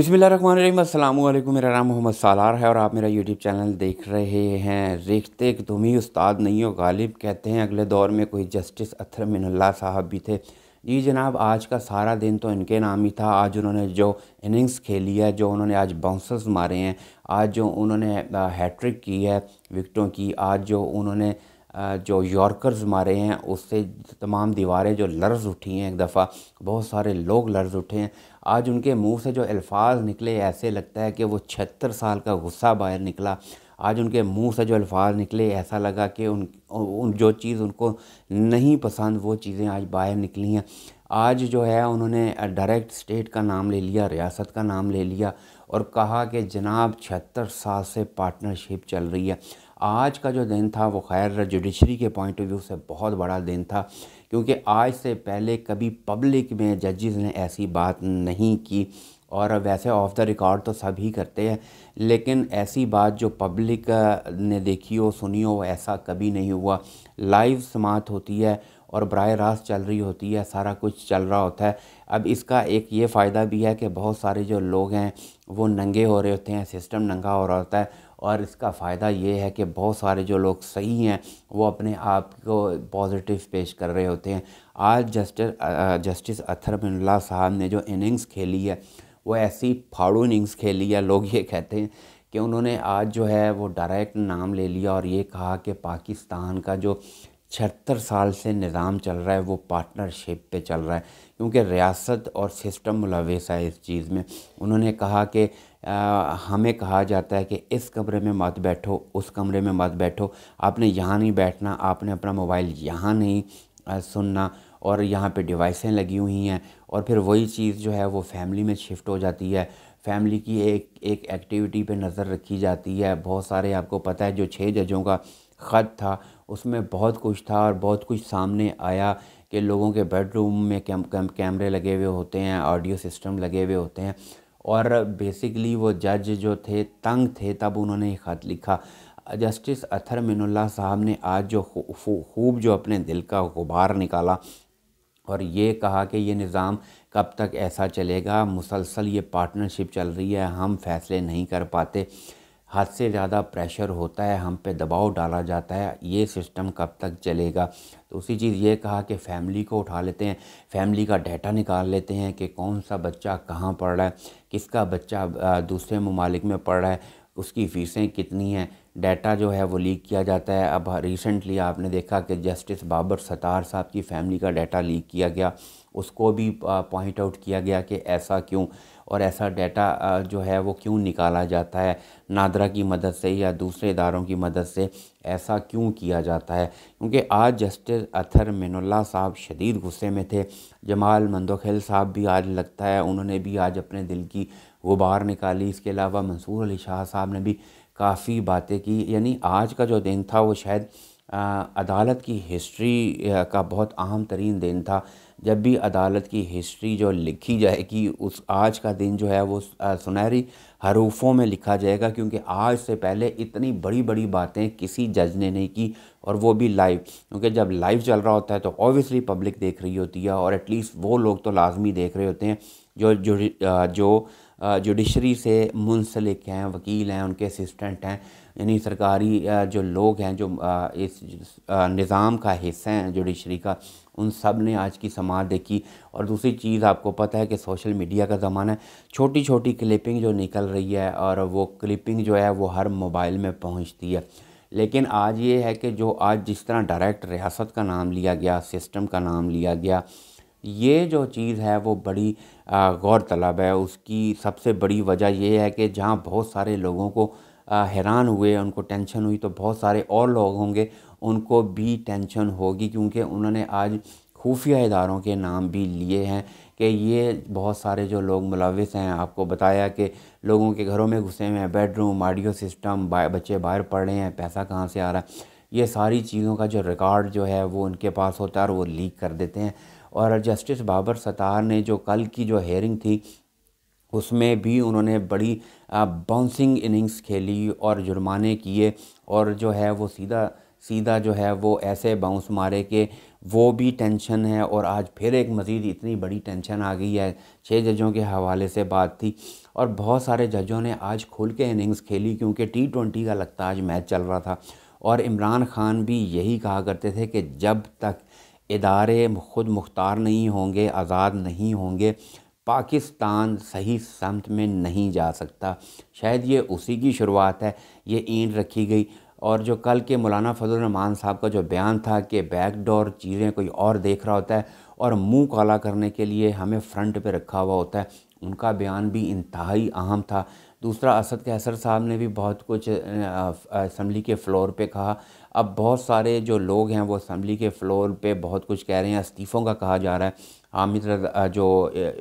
बसमिलकुम मेरा नाम मोहम्मद सालार है और आप मेरा यूट्यूब चैनल देख रहे हैं रिश्ते तुम ही उस्ताद नहीं हो गालिब कहते हैं अगले दौर में कोई जस्टिस अथर मिनल्ला साहब भी थे जी जनाब आज का सारा दिन तो इनके नाम ही था आज उन्होंने जो इनिंग्स खेली है जो उन्होंने आज बाउंसर्स मारे हैं आज जो उन्होंने हैट्रिक की है विकटों की आज जो उन्होंने जो यॉर्कर्स मारे हैं उससे तमाम दीवारें जो लर्ज उठी हैं एक दफ़ा बहुत सारे लोग लर्ज उठे हैं आज उनके मुंह से जो अल्फाज निकले ऐसे लगता है कि वो छिहत्तर साल का गुस्सा बाहर निकला आज उनके मुंह से जो अल्फाज निकले ऐसा लगा कि उन, उन जो चीज़ उनको नहीं पसंद वो चीज़ें आज बाहर निकली हैं आज जो है उन्होंने डायरेक्ट स्टेट का नाम ले लिया रियासत का नाम ले लिया और कहा कि जनाब छिहत्तर साल से पार्टनरशिप चल रही है आज का जो दिन था वो खैर जुडिशरी के पॉइंट ऑफ व्यू से बहुत बड़ा दिन था क्योंकि आज से पहले कभी पब्लिक में जजेस ने ऐसी बात नहीं की और वैसे ऑफ द रिकॉर्ड तो सब ही करते हैं लेकिन ऐसी बात जो पब्लिक ने देखी हो सुनी हो ऐसा कभी नहीं हुआ लाइव समात होती है और बर रास्त चल रही होती है सारा कुछ चल रहा होता है अब इसका एक ये फ़ायदा भी है कि बहुत सारे जो लोग हैं वो नंगे हो रहे होते हैं सिस्टम नंगा हो रहा होता है और इसका फ़ायदा ये है कि बहुत सारे जो लोग सही हैं वो अपने आप को पॉजिटिव पेश कर रहे होते हैं आज जस्टिस जस्टिस अथर साहब ने जो इनिंग्स खेली है वो ऐसी फाड़ू इनिंग्स खेली या लोग ये कहते हैं कि उन्होंने आज जो है वो डायरेक्ट नाम ले लिया और ये कहा कि पाकिस्तान का जो छिहत्तर साल से निज़ाम चल रहा है वो पार्टनरशिप पे चल रहा है क्योंकि रियासत और सिस्टम मुलवस है इस चीज़ में उन्होंने कहा कि आ, हमें कहा जाता है कि इस कमरे में मत बैठो उस कमरे में मत बैठो आपने यहाँ नहीं बैठना आपने अपना मोबाइल यहाँ नहीं सुनना और यहाँ पे डिवाइसें लगी हुई हैं और फिर वही चीज़ जो है वो फैमिली में शिफ्ट हो जाती है फैमिली की एक एक एक्टिविटी पे नज़र रखी जाती है बहुत सारे आपको पता है जो छः जजों का ख़त था उसमें बहुत कुछ था और बहुत कुछ सामने आया कि लोगों के बेडरूम में कैम कैम कैमरे लगे हुए होते हैं ऑडियो सिस्टम लगे हुए होते हैं और बेसिकली वो जज जो थे तंग थे तब उन्होंने ये ख़त लिखा जस्टिस अथर मिनुल्ला साहब ने आज जो खूब जो अपने दिल का गुबार निकाला और ये कहा कि ये निज़ाम कब तक ऐसा चलेगा मुसलसल ये पार्टनरशिप चल रही है हम फैसले नहीं कर पाते हद से ज़्यादा प्रेशर होता है हम पे दबाव डाला जाता है ये सिस्टम कब तक चलेगा तो उसी चीज़ ये कहा कि फैमिली को उठा लेते हैं फैमिली का डाटा निकाल लेते हैं कि कौन सा बच्चा कहाँ पढ़ रहा है किसका बच्चा दूसरे ममालिक में पढ़ रहा है उसकी फ़ीसें कितनी हैं डाटा जो है वो लीक किया जाता है अब रिसेंटली आपने देखा कि जस्टिस बाबर सतार साहब की फैमिली का डाटा लीक किया गया उसको भी पॉइंट आउट किया गया कि ऐसा क्यों और ऐसा डाटा जो है वो क्यों निकाला जाता है नादरा की मदद से या दूसरे इदारों की मदद से ऐसा क्यों किया जाता है क्योंकि आज जस्टिस अथर मिनुल्ला साहब शदीद गुस्से में थे जमाल मंदोखिल साहब भी आज लगता है उन्होंने भी आज अपने दिल की वो बाहर निकाली इसके अलावा मंसूर अली शाह साहब ने भी काफ़ी बातें की यानी आज का जो दिन था वो शायद अदालत की हिस्ट्री का बहुत अहम तरीन दिन था जब भी अदालत की हिस्ट्री जो लिखी जाएगी उस आज का दिन जो है वो सुनहरी हरूफों में लिखा जाएगा क्योंकि आज से पहले इतनी बड़ी बड़ी बातें किसी जज ने नहीं की और वो भी लाइव क्योंकि जब लाइव चल रहा होता है तो ऑब्वियसली पब्लिक देख रही होती है और एटलीस्ट वो लोग तो लाजमी देख रहे होते हैं जो जो जो जुडिशरी से मुंसलिक हैं वकील हैं उनके असिस्टेंट हैं यानी सरकारी जो लोग हैं जो इस निज़ाम का हिस्सा हैं जुडिशरी का उन सब ने आज की समाज देखी और दूसरी चीज़ आपको पता है कि सोशल मीडिया का ज़माना है छोटी छोटी क्लिपिंग जो निकल रही है और वो क्लिपिंग जो है वो हर मोबाइल में पहुंचती है लेकिन आज ये है कि जो आज जिस तरह डायरेक्ट रियासत का नाम लिया गया सिस्टम का नाम लिया गया ये जो चीज़ है वो बड़ी गौर तलब है उसकी सबसे बड़ी वजह ये है कि जहाँ बहुत सारे लोगों को हैरान हुए उनको टेंशन हुई तो बहुत सारे और लोग होंगे उनको भी टेंशन होगी क्योंकि उन्होंने आज खुफिया इदारों के नाम भी लिए हैं कि ये बहुत सारे जो लोग मुलविस हैं आपको बताया कि लोगों के घरों में घुसे हुए हैं बेडरूम आडियो सिस्टम बच्चे बाहर पढ़ रहे हैं पैसा कहाँ से आ रहा है ये सारी चीज़ों का जो रिकॉर्ड जो है वो उनके पास होता है और वो लीक कर देते हैं और जस्टिस बाबर सतार ने जो कल की जो हेयरिंग थी उसमें भी उन्होंने बड़ी बाउंसिंग इनिंग्स खेली और जुर्माने किए और जो है वो सीधा सीधा जो है वो ऐसे बाउंस मारे कि वो भी टेंशन है और आज फिर एक मज़ीद इतनी बड़ी टेंशन आ गई है छः जजों के हवाले से बात थी और बहुत सारे जजों ने आज खुल के इनिंग्स खेली क्योंकि टी ट्वेंटी का लगता आज मैच चल रहा था और इमरान खान भी यही कहा करते थे कि जब तक इदारे ख़ुद मुख्तार नहीं होंगे आज़ाद नहीं होंगे पाकिस्तान सही समत में नहीं जा सकता शायद ये उसी की शुरुआत है ये ईंट रखी गई और जो कल के मौलाना फजल साहब का जो बयान था कि बैकडोर चीज़ें कोई और देख रहा होता है और मुंह काला करने के लिए हमें फ्रंट पे रखा हुआ होता है उनका बयान भी इंतहाई अहम था दूसरा असद कैसर साहब ने भी बहुत कुछ असम्बली के फ़्लोर पे कहा अब बहुत सारे जो लोग हैं वो असम्बली के फ़्लोर पे बहुत कुछ कह रहे हैं इस्तीफ़ों का कहा जा रहा है हामिद जो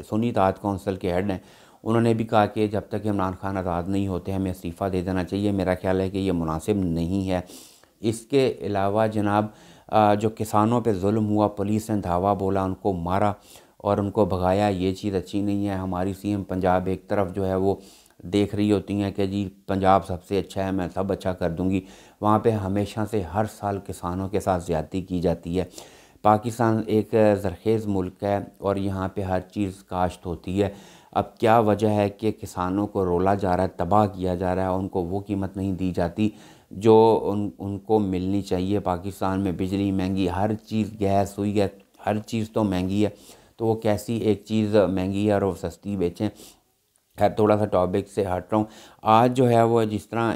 सुनी ताद कौंसल के हेड हैं उन्होंने भी कहा कि जब तक इमरान खान आज़ाद नहीं होते हमें इस्तीफ़ा दे देना चाहिए मेरा ख्याल है कि ये मुनासिब नहीं है इसके अलावा जनाब जो किसानों पर म हुआ पुलिस ने धावा बोला उनको मारा और उनको भगाया ये चीज़ अच्छी नहीं है हमारी सीएम पंजाब एक तरफ जो है वो देख रही होती हैं कि जी पंजाब सबसे अच्छा है मैं सब अच्छा कर दूंगी वहाँ पे हमेशा से हर साल किसानों के साथ ज़्यादती की जाती है पाकिस्तान एक जरखेज़ मुल्क है और यहाँ पे हर चीज़ काश्त होती है अब क्या वजह है कि किसानों को रोला जा रहा है तबाह किया जा रहा है उनको वो कीमत नहीं दी जाती जो उन उनको मिलनी चाहिए पाकिस्तान में बिजली महंगी हर चीज़ गैस हुई है हर चीज़ तो महंगी है तो वो कैसी एक चीज़ महंगी है और वो सस्ती बेचें खैर थोड़ा सा टॉपिक से हट रहा हूँ आज जो है वो जिस तरह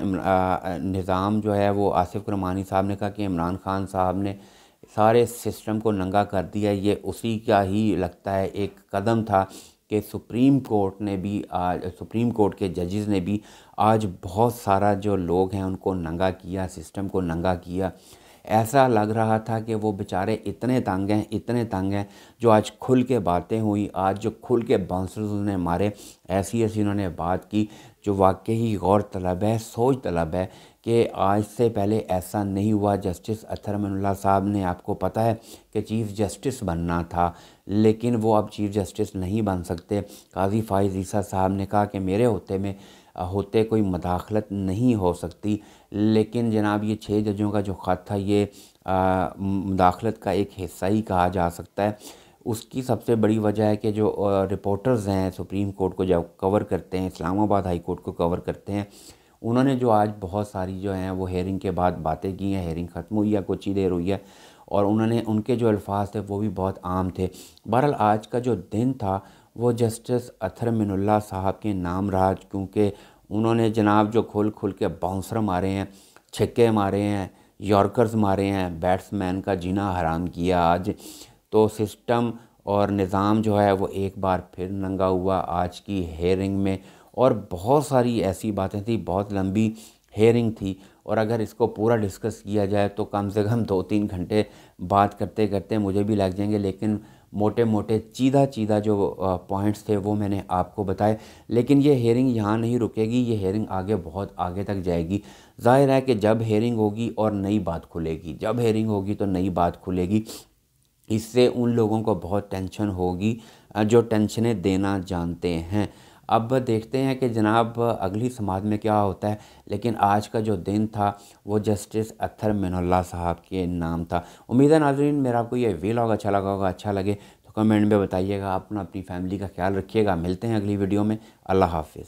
निज़ाम जो है वो आसिफ रमानी साहब ने कहा कि इमरान खान साहब ने सारे सिस्टम को नंगा कर दिया ये उसी का ही लगता है एक कदम था कि सुप्रीम कोर्ट ने भी आज सुप्रीम कोर्ट के जजेस ने भी आज बहुत सारा जो लोग हैं उनको नंगा किया सिस्टम को नंगा किया ऐसा लग रहा था कि वो बेचारे इतने तंग हैं इतने तंग हैं जो आज खुल के बातें हुई आज जो खुल के बाउंसर्स उन्होंने मारे ऐसी ऐसी उन्होंने बात की जो वाकई ही गौर तलब है सोच तलब है कि आज से पहले ऐसा नहीं हुआ जस्टिस अथर मनुल्ला साहब ने आपको पता है कि चीफ़ जस्टिस बनना था लेकिन वो अब चीफ़ जस्टिस नहीं बन सकते काजी फाइज ईसा साहब ने कहा कि मेरे होते में होते कोई मदाखलत नहीं हो सकती लेकिन जनाब ये छः जजों का जो ख़त था ये मदाखलत का एक हिस्सा ही कहा जा सकता है उसकी सबसे बड़ी वजह है कि जो रिपोर्टर्स हैं सुप्रीम कोर्ट को जब कवर करते हैं इस्लामाबाद हाई कोर्ट को कवर करते हैं उन्होंने जो आज बहुत सारी जो हैं वो हेयरिंग के बाद बातें की हैं हेयरिंग ख़त्म हुई है कुछ ही देर हुई है और उन्होंने उनके जो अल्फाज थे वो भी बहुत आम थे बहरहाल आज का जो दिन था वो जस्टिस अथर मिनुल्ला साहब के नाम रहा क्योंकि उन्होंने जनाब जो खोल खोल के बाउंसर मारे हैं छक्के मारे हैं यॉर्कर्स मारे हैं बैट्समैन का जीना हराम किया आज तो सिस्टम और निज़ाम जो है वो एक बार फिर नंगा हुआ आज की हेयरिंग में और बहुत सारी ऐसी बातें थी बहुत लंबी हेयरिंग थी और अगर इसको पूरा डिस्कस किया जाए तो कम से कम दो तीन घंटे बात करते करते मुझे भी लग जाएंगे लेकिन मोटे मोटे चीधा चीधा जो पॉइंट्स थे वो मैंने आपको बताए लेकिन ये हेयरिंग यहाँ नहीं रुकेगी ये हेयरिंग आगे बहुत आगे तक जाएगी जाहिर है कि जब हेयरिंग होगी और नई बात खुलेगी जब हेयरिंग होगी तो नई बात खुलेगी इससे उन लोगों को बहुत टेंशन होगी जो टेंशनें देना जानते हैं अब देखते हैं कि जनाब अगली समाज में क्या होता है लेकिन आज का जो दिन था वो जस्टिस अथर मिनल्ला साहब के नाम था उम्मीद है नाजरीन मेरा आपको ये वीलॉग अच्छा लगा होगा अच्छा लगे तो कमेंट में बताइएगा अपना अपनी फैमिली का ख्याल रखिएगा मिलते हैं अगली वीडियो में अल्लाह हाफिज़